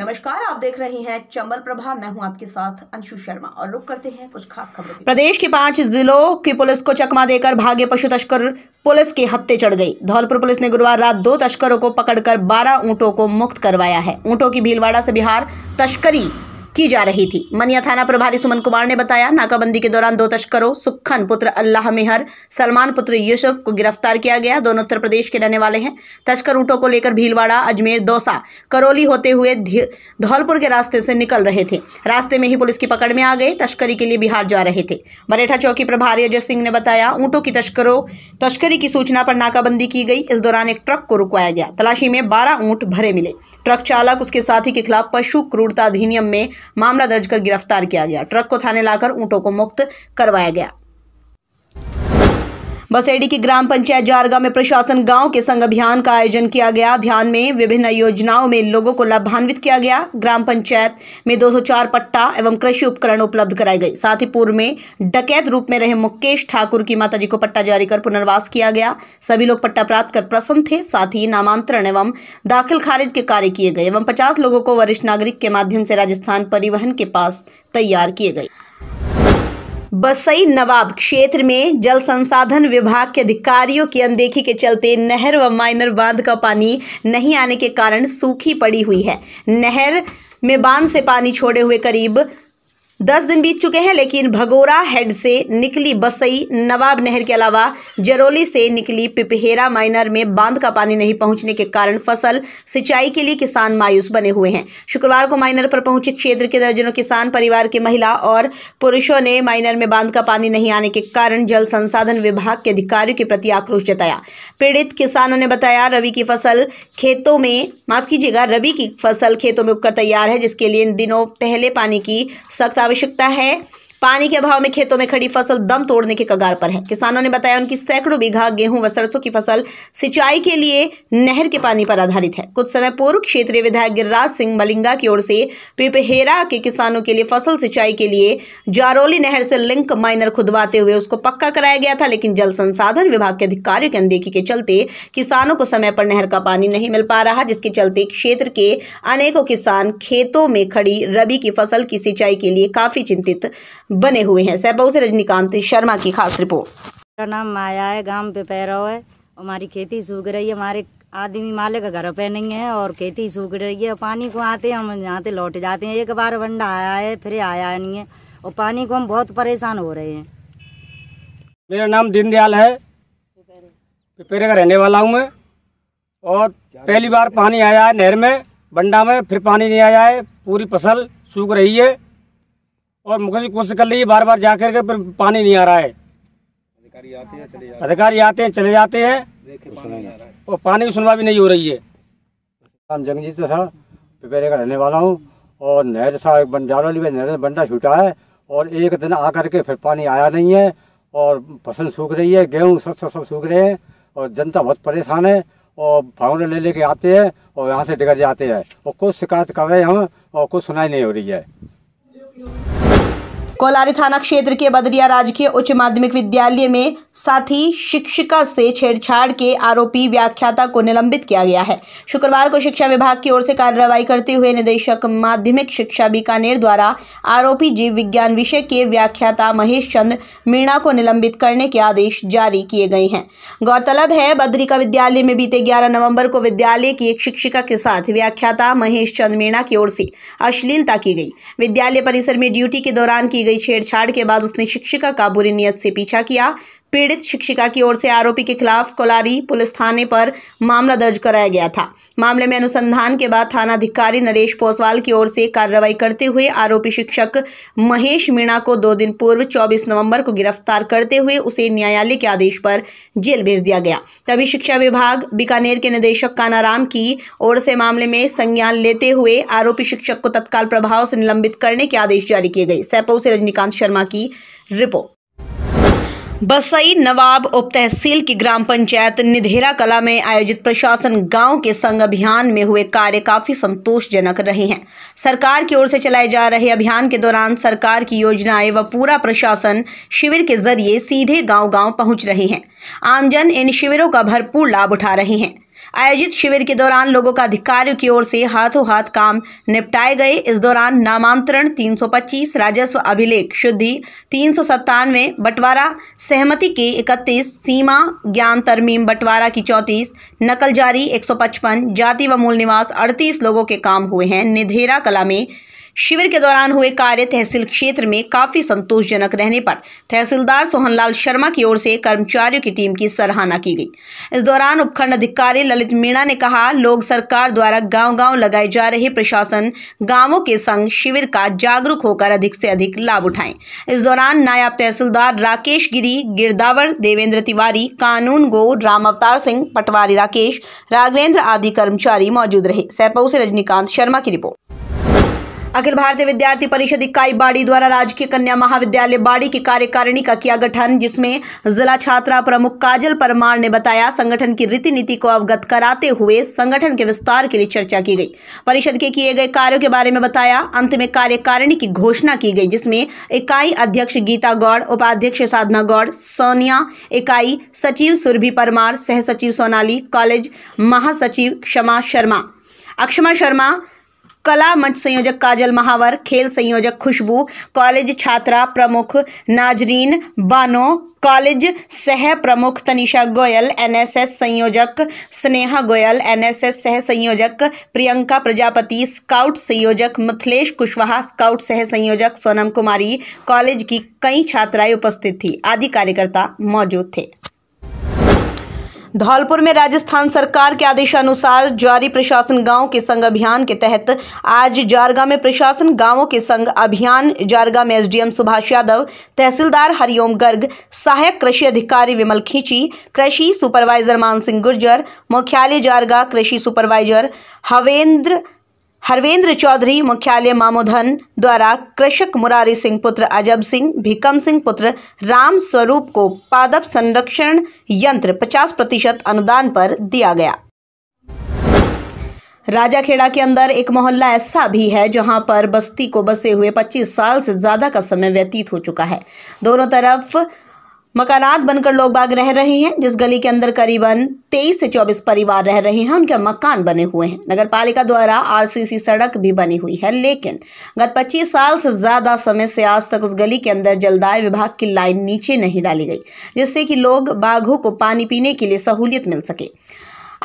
नमस्कार आप देख रहे हैं चंबल प्रभा मैं हूं आपके साथ अंशु शर्मा और रुक करते हैं कुछ खास खबरों प्रदेश के पांच जिलों की पुलिस को चकमा देकर भागे पशु तस्कर पुलिस के हत्ते चढ़ गई धौलपुर पुलिस ने गुरुवार रात दो तस्करों को पकड़कर 12 ऊंटों को मुक्त करवाया है ऊंटों की भीलवाड़ा से बिहार तस्करी की जा रही थी मनिया थाना प्रभारी सुमन कुमार ने बताया नाकाबंदी के दौरान दो तस्करों सुखन पुत्र अल्लाह मेहर सलमान पुत्र यूसुफ को गिरफ्तार किया गया दोनों उत्तर प्रदेश के रहने वाले हैं तस्कर ऊँटों को लेकर भीलवाड़ा अजमेर दौसा करौली होते हुए धौलपुर के रास्ते से निकल रहे थे रास्ते में ही पुलिस की पकड़ में आ गए तस्करी के लिए बिहार जा रहे थे मरेठा चौकी प्रभारी अजय सिंह ने बताया ऊँटों की तस्करों तस्करी की सूचना पर नाकाबंदी की गई इस दौरान एक ट्रक को रुकवाया गया तलाशी में बारह ऊँट भरे मिले ट्रक चालक उसके साथी के खिलाफ पशु क्रूरता अधिनियम में मामला दर्ज कर गिरफ्तार किया गया ट्रक को थाने लाकर ऊँटों को मुक्त करवाया गया बसेड़ी की ग्राम पंचायत जारगा में प्रशासन गांव के संग अभियान का आयोजन किया गया अभियान में विभिन्न योजनाओं में लोगों को लाभान्वित किया गया ग्राम पंचायत में 204 पट्टा एवं कृषि उपकरण उपलब्ध कराए गए साथ ही पूर्व में डकैत रूप में रहे मुकेश ठाकुर की माता को पट्टा जारी कर पुनर्वास किया गया सभी लोग पट्टा प्राप्त कर प्रसन्न थे साथ ही नामांतरण एवं दाखिल खारिज के कार्य किए गए एवं पचास लोगों को वरिष्ठ नागरिक के माध्यम से राजस्थान परिवहन के पास तैयार किए गए बसई नवाब क्षेत्र में जल संसाधन विभाग के अधिकारियों की अनदेखी के चलते नहर व माइनर बांध का पानी नहीं आने के कारण सूखी पड़ी हुई है नहर में बांध से पानी छोड़े हुए करीब दस दिन बीत चुके हैं लेकिन भगोरा हेड से निकली बसई नवाब नहर के अलावा जरोली से निकली पिपहेरा माइनर में बांध का पानी नहीं पहुंचने के कारण फसल सिंचाई के लिए किसान मायूस बने हुए हैं शुक्रवार को माइनर पर पहुंचे क्षेत्र के दर्जनों किसान परिवार के महिला और पुरुषों ने माइनर में बांध का पानी नहीं आने के कारण जल संसाधन विभाग के अधिकारियों के प्रति आक्रोश जताया पीड़ित किसानों ने बताया रवि की फसल खेतों में माफ कीजिएगा रवि की फसल खेतों में उगकर तैयार है जिसके लिए इन दिनों पहले पानी की सख्त आवश्यकता है पानी के अभाव में खेतों में खड़ी फसल दम तोड़ने के कगार पर है किसानों ने बताया उनकी सैकड़ों बीघा गेहूं व सरसों की फसल सिंचाई के लिए नहर के पानी पर आधारित है कुछ समय पूर्व क्षेत्रीय विधायक गिरिराज सिंह मलिंगा की ओर से पिपहेरा के किसानों के लिए फसल सिंचाई के लिए जारोली नहर से लिंक माइनर खुदवाते हुए उसको पक्का कराया गया था लेकिन जल संसाधन विभाग के अधिकारियों की अनदेखी के चलते किसानों को समय पर नहर का पानी नहीं मिल पा रहा जिसके चलते क्षेत्र के अनेकों किसान खेतों में खड़ी रबी की फसल की सिंचाई के लिए काफी चिंतित बने हुए हैं सहबऊ से रजनीकांत शर्मा की खास रिपोर्ट मेरा नाम माया है गांव पे पैराव है हमारी खेती सूख रही है हमारे आदमी मालिक घर पे नहीं है और खेती सूख रही है पानी को आते हम यहाँ से लौट जाते हैं एक बार वंडा आया है फिर आया नहीं है और पानी को हम बहुत परेशान हो रहे हैं मेरा नाम दीनदयाल है पिपेरे का रहने वाला हूँ मैं और पहली बार पानी आया है नहर में बंडा में फिर पानी नहीं आया है पूरी फसल सूख रही है और मुकदमे कोशिश कर ली बार बार जा करके फिर पानी नहीं आ रहा है अधिकारी आते हैं चले जाते अधिकारी आते हैं चले जाते हैं और पानी की सुनवाई नहीं हो रही है जंगजीत तो था पिपेरे का रहने वाला हूँ और नहर सा नहर बंडा छूटा है और एक दिन आकर के फिर पानी आया नहीं है और फसल सूख रही है गेहूँ सब सब सब सूख रहे हैं और जनता बहुत परेशान है और फावड़े ले लेके आते हैं और यहाँ से डिगर जाते हैं और कुछ शिकायत कर रहे हैं हम और कुछ सुनाई नहीं हो रही है कोलारी थाना क्षेत्र के बदरिया राजकीय उच्च माध्यमिक विद्यालय में साथी शिक्षिका से छेड़छाड़ के आरोपी व्याख्याता को निलंबित किया गया है शुक्रवार को शिक्षा विभाग की ओर से कार्रवाई करते हुए निदेशक माध्यमिक शिक्षा बीकानेर द्वारा आरोपी जीव विज्ञान विषय के व्याख्याता महेश चंद्र मीणा को निलंबित करने के आदेश जारी किए गए हैं गौरतलब है बद्रिका विद्यालय में बीते ग्यारह नवम्बर को विद्यालय की एक शिक्षिका के साथ व्याख्याता महेश चंद्र मीणा की ओर से अश्लीलता की गई विद्यालय परिसर में ड्यूटी के दौरान की गई छेड़छाड़ के बाद उसने शिक्षिका का बुरी नियत से पीछा किया पीड़ित शिक्षिका की ओर से आरोपी के खिलाफ कोलारी पुलिस थाने पर मामला दर्ज कराया गया था मामले में अनुसंधान के बाद थानाधिकारी नरेश पोसवाल की ओर से कार्रवाई करते हुए आरोपी शिक्षक महेश मीणा को दो दिन पूर्व 24 नवंबर को गिरफ्तार करते हुए उसे न्यायालय के आदेश पर जेल भेज दिया गया तभी शिक्षा विभाग बीकानेर के निदेशक कानाराम की ओर से मामले में संज्ञान लेते हुए आरोपी शिक्षक को तत्काल प्रभाव से निलंबित करने के आदेश जारी किए गए सैपो से रजनीकांत शर्मा की रिपोर्ट बसई नवाब उप तहसील की ग्राम पंचायत निधेरा कला में आयोजित प्रशासन गांव के संग अभियान में हुए कार्य काफी संतोषजनक रहे हैं सरकार की ओर से चलाए जा रहे अभियान के दौरान सरकार की योजनाएं व पूरा प्रशासन शिविर के जरिए सीधे गांव-गांव पहुंच रहे हैं आमजन इन शिविरों का भरपूर लाभ उठा रहे हैं आयोजित शिविर के दौरान लोगों का अधिकारियों की ओर से हाथों हाथ काम निपटाए गए इस दौरान नामांतरण 325 राजस्व अभिलेख शुद्धि तीन बंटवारा सहमति के 31 सीमा ज्ञान तरमीम बंटवारा की 34 नकल जारी 155 जाति व मूल निवास 38 लोगों के काम हुए हैं निधेरा कला में शिविर के दौरान हुए कार्य तहसील क्षेत्र में काफी संतोषजनक रहने पर तहसीलदार सोहनलाल शर्मा की ओर से कर्मचारियों की टीम की सराहना की गई इस दौरान उपखंड अधिकारी ललित मीणा ने कहा लोग सरकार द्वारा गाँव-गाँव लगाए जा रहे प्रशासन गाँवों के संग शिविर का जागरूक होकर अधिक से अधिक लाभ उठाए इस दौरान नायब तहसीलदार राकेश गिरी गिरदावर देवेंद्र तिवारी कानून गो राम अवतार सिंह पटवारी राकेश राघवेंद्र आदि कर्मचारी मौजूद रहे सैपऊ से रजनीकांत शर्मा की रिपोर्ट अखिल भारतीय विद्यार्थी परिषद इकाई बाड़ी द्वारा राजकीय कन्या महाविद्यालय बाड़ी की कार्यकारिणी का किया गठन जिसमें जिला छात्रा प्रमुख काजल परमार ने बताया संगठन की रीति नीति को अवगत कराते हुए संगठन के विस्तार के लिए चर्चा की गई परिषद के किए गए कार्यों के बारे में बताया अंत में कार्यकारिणी की घोषणा की गई जिसमें इकाई अध्यक्ष गीता गौड़ उपाध्यक्ष साधना गौड़ सोनिया इकाई सचिव सुरभि परमार सह सचिव सोनाली कॉलेज महासचिव क्षमा शर्मा अक्षमा शर्मा कला मंच संयोजक काजल महावर खेल संयोजक खुशबू कॉलेज छात्रा प्रमुख नाजरीन बानो कॉलेज सह प्रमुख तनिषा गोयल एनएसएस संयोजक स्नेहा गोयल एनएसएस सह संयोजक प्रियंका प्रजापति स्काउट संयोजक मिथिलेश कुशवाहा स्काउट सह संयोजक सोनम कुमारी कॉलेज की कई छात्राएं उपस्थित थी आदि कार्यकर्ता मौजूद थे धौलपुर में राजस्थान सरकार के आदेशानुसार जारी प्रशासन गांव के संघ अभियान के तहत आज जारगा में प्रशासन गांवों के संघ अभियान जारगा में एसडीएम सुभाष यादव तहसीलदार हरिओम गर्ग सहायक कृषि अधिकारी विमल खींची कृषि सुपरवाइजर मानसिंह गुर्जर मुख्यालय जारगा कृषि सुपरवाइजर हवेंद्र हरवेंद्र चौधरी मुख्यालय मामोधन द्वारा कृषक मुरारी सिंह पुत्र अजब सिंह भिकम सिंह पुत्र राम स्वरूप को पादप संरक्षण यंत्र 50 प्रतिशत अनुदान पर दिया गया राजाखेड़ा के अंदर एक मोहल्ला ऐसा भी है जहां पर बस्ती को बसे हुए 25 साल से ज़्यादा का समय व्यतीत हो चुका है दोनों तरफ मकानात बनकर लोग बाग रह रहे हैं जिस गली के अंदर करीबन 23 से 24 परिवार रह रहे हैं उनके मकान बने हुए हैं नगर पालिका द्वारा आरसीसी सड़क भी बनी हुई है लेकिन गत 25 साल से ज़्यादा समय से आज तक उस गली के अंदर जलदाय विभाग की लाइन नीचे नहीं डाली गई जिससे कि लोग बाघों को पानी पीने के लिए सहूलियत मिल सके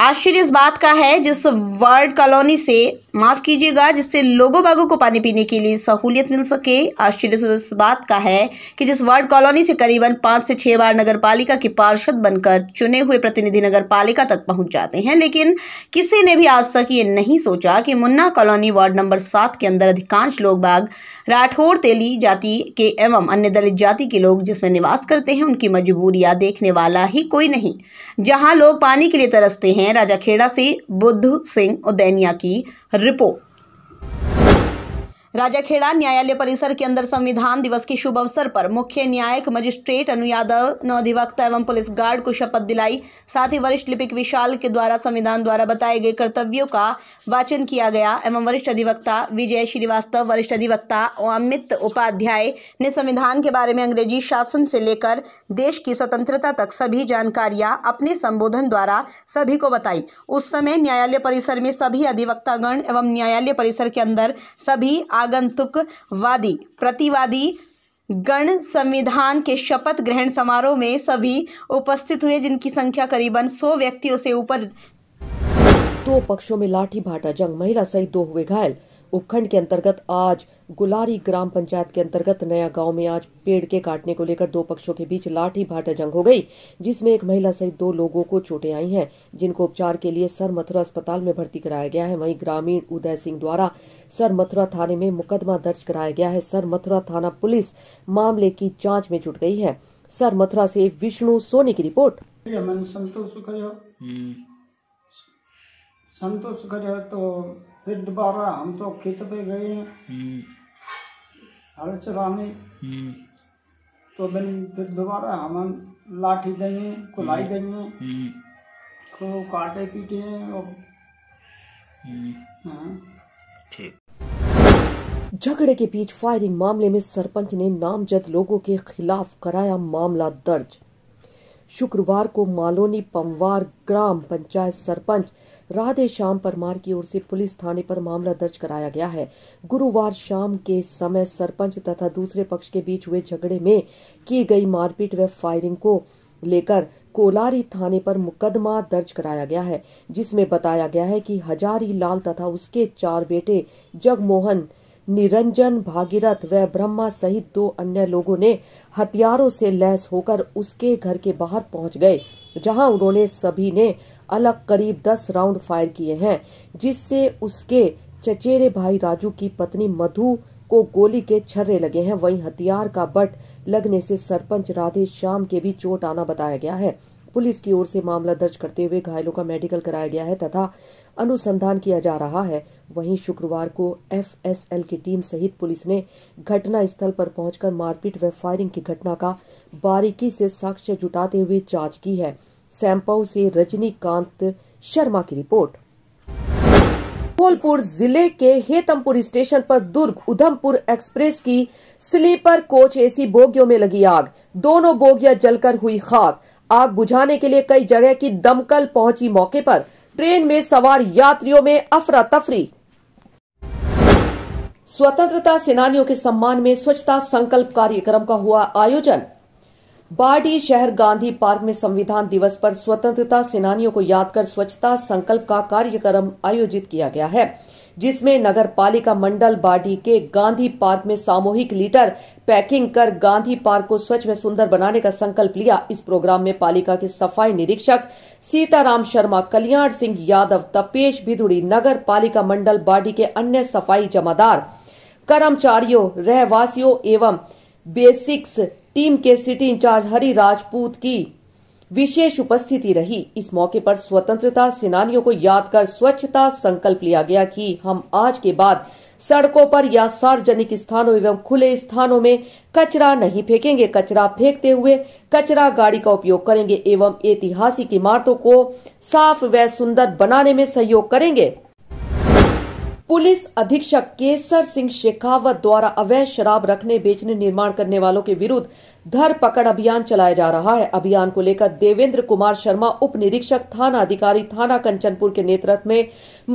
आश्चर्य इस बात का है जिस वर्ड कॉलोनी से माफ़ कीजिएगा जिससे लोगों बागों को पानी पीने के लिए सहूलियत मिल सके आश्चर्य इस बात का है कि जिस वार्ड कॉलोनी से करीबन पांच से छह बार नगर पालिका के पार्षद बनकर चुने हुए प्रतिनिधि नगर पालिका तक पहुंच जाते हैं लेकिन किसी ने भी आज तक ये नहीं सोचा कि मुन्ना कॉलोनी वार्ड नंबर सात के अंदर अधिकांश लोग बाग राठौर तेली जाति के एवं अन्य दलित जाति के लोग जिसमें निवास करते हैं उनकी मजबूरिया देखने वाला ही कोई नहीं जहाँ लोग पानी के लिए तरसते हैं हैं राजाखेड़ा से बुद्ध सिंह उदैनिया की रिपोर्ट राजाखेड़ा न्यायालय परिसर के अंदर संविधान दिवस के शुभ अवसर पर मुख्य न्यायिक मजिस्ट्रेट अनु यादव नौ अधिवक्ता एवं पुलिस गार्ड को शपथ दिलाई साथ ही वरिष्ठ लिपिक विशाल के द्वारा संविधान द्वारा बताए गए कर्तव्यों का वाचन किया गया एवं वरिष्ठ अधिवक्ता विजय श्रीवास्तव वरिष्ठ अधिवक्ता अमित उपाध्याय ने संविधान के बारे में अंग्रेजी शासन से लेकर देश की स्वतंत्रता तक सभी जानकारियां अपने संबोधन द्वारा सभी को बताई उस समय न्यायालय परिसर में सभी अधिवक्तागण एवं न्यायालय परिसर के अंदर सभी वादी प्रतिवादी गण संविधान के शपथ ग्रहण समारोह में सभी उपस्थित हुए जिनकी संख्या करीबन सौ व्यक्तियों से ऊपर दो पक्षों में लाठी भाटा जंग महिला सहित दो हुए घायल उपखंड के अंतर्गत आज गुलारी ग्राम पंचायत के अंतर्गत नया गांव में आज पेड़ के काटने को लेकर दो पक्षों के बीच लाठी भाटा जंग हो गई जिसमें एक महिला सहित दो लोगों को चोटें आई हैं जिनको उपचार के लिए सर मथुरा अस्पताल में भर्ती कराया गया है वहीं ग्रामीण उदय सिंह द्वारा सर मथुरा थाने में मुकदमा दर्ज कराया गया है सर मथुरा थाना पुलिस मामले की जाँच में जुट गई है सर मथुरा से विष्णु सोनी की रिपोर्ट संतोष करे तो फिर दोबारा हम तो खेत पे गए हैं हल हम्म। चलाने हम्म। तो बिन फिर दोबारा हम लाठी देंगे कुलाई हम्म। देंगे को काटे पीटे हैं और हाँ। ठीक झगड़े के बीच फायरिंग मामले में सरपंच ने नामजद लोगों के खिलाफ कराया मामला दर्ज शुक्रवार को मालोनी पमवार ग्राम पंचायत सरपंच राधे श्याम परमार की ओर से पुलिस थाने पर मामला दर्ज कराया गया है गुरुवार शाम के समय सरपंच तथा दूसरे पक्ष के बीच हुए झगड़े में की गई मारपीट व फायरिंग को लेकर कोलारी थाने पर मुकदमा दर्ज कराया गया है जिसमें बताया गया है कि हजारी लाल तथा उसके चार बेटे जगमोहन निरंजन भागीरथ व ब्रह्मा सहित दो अन्य लोगों ने हथियारों से लैस होकर उसके घर के बाहर पहुंच गए जहां उन्होंने सभी ने अलग करीब दस राउंड फायर किए हैं जिससे उसके चचेरे भाई राजू की पत्नी मधु को गोली के छर्रे लगे हैं वहीं हथियार का बट लगने से सरपंच राधे श्याम के भी चोट आना बताया गया है पुलिस की ओर से मामला दर्ज करते हुए घायलों का मेडिकल कराया गया है तथा अनुसंधान किया जा रहा है वहीं शुक्रवार को एफएसएल की टीम सहित पुलिस ने घटना स्थल पर पहुंचकर मारपीट व फायरिंग की घटना का बारीकी से साक्ष्य जुटाते हुए जांच की है सैंपव से रजनीकांत शर्मा की रिपोर्ट धौलपुर जिले के हेतमपुर स्टेशन पर दुर्ग उधमपुर एक्सप्रेस की स्लीपर कोच एसी बोगियों में लगी आग दोनों बोगियां जलकर हुई खाक आग बुझाने के लिए कई जगह की दमकल पहुंची मौके पर ट्रेन में सवार यात्रियों में अफरा तफरी स्वतंत्रता सेनानियों के सम्मान में स्वच्छता संकल्प कार्यक्रम का हुआ आयोजन बाडी शहर गांधी पार्क में संविधान दिवस पर स्वतंत्रता सेनानियों को याद कर स्वच्छता संकल्प का कार्यक्रम आयोजित किया गया है जिसमें नगर पालिका मंडल बाडी के गांधी पार्क में सामूहिक लीटर पैकिंग कर गांधी पार्क को स्वच्छ व सुंदर बनाने का संकल्प लिया इस प्रोग्राम में पालिका के सफाई निरीक्षक सीताराम शर्मा कल्याण सिंह यादव तपेश भिदुड़ी नगर पालिका मंडल बाडी के अन्य सफाई जमादार कर्मचारियों रहवासियों एवं बेसिक्स टीम के सिटी इंचार्ज हरि राजपूत की विशेष उपस्थिति रही इस मौके पर स्वतंत्रता सेनानियों को याद कर स्वच्छता संकल्प लिया गया कि हम आज के बाद सड़कों पर या सार्वजनिक स्थानों एवं खुले स्थानों में कचरा नहीं फेंकेंगे कचरा फेंकते हुए कचरा गाड़ी का उपयोग करेंगे एवं ऐतिहासिक इमारतों को साफ व सुंदर बनाने में सहयोग करेंगे पुलिस अधीक्षक केसर सिंह शेखावत द्वारा अवैध शराब रखने बेचने निर्माण करने वालों के विरुद्ध धर पकड़ अभियान चलाया जा रहा है अभियान को लेकर देवेंद्र कुमार शर्मा उप निरीक्षक थाना अधिकारी थाना कंचनपुर के नेतृत्व में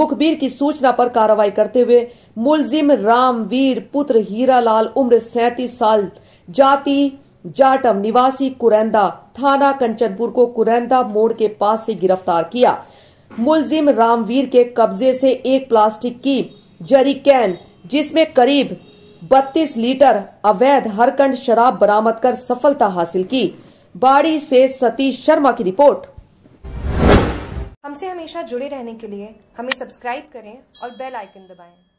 मुखबिर की सूचना पर कार्रवाई करते हुए मुलजिम रामवीर पुत्र हीरालाल उम्र सैंतीस साल जाति जाटम निवासी कुरैंदा थाना कंचनपुर को कुरैंदा मोड़ के पास से गिरफ्तार किया मुलजिम रामवीर के कब्जे से एक प्लास्टिक की जरी कैन जिसमें करीब 32 लीटर अवैध हरकंड शराब बरामद कर सफलता हासिल की बाड़ी से सतीश शर्मा की रिपोर्ट हमसे हमेशा जुड़े रहने के लिए हमें सब्सक्राइब करें और बेल आइकन दबाएं।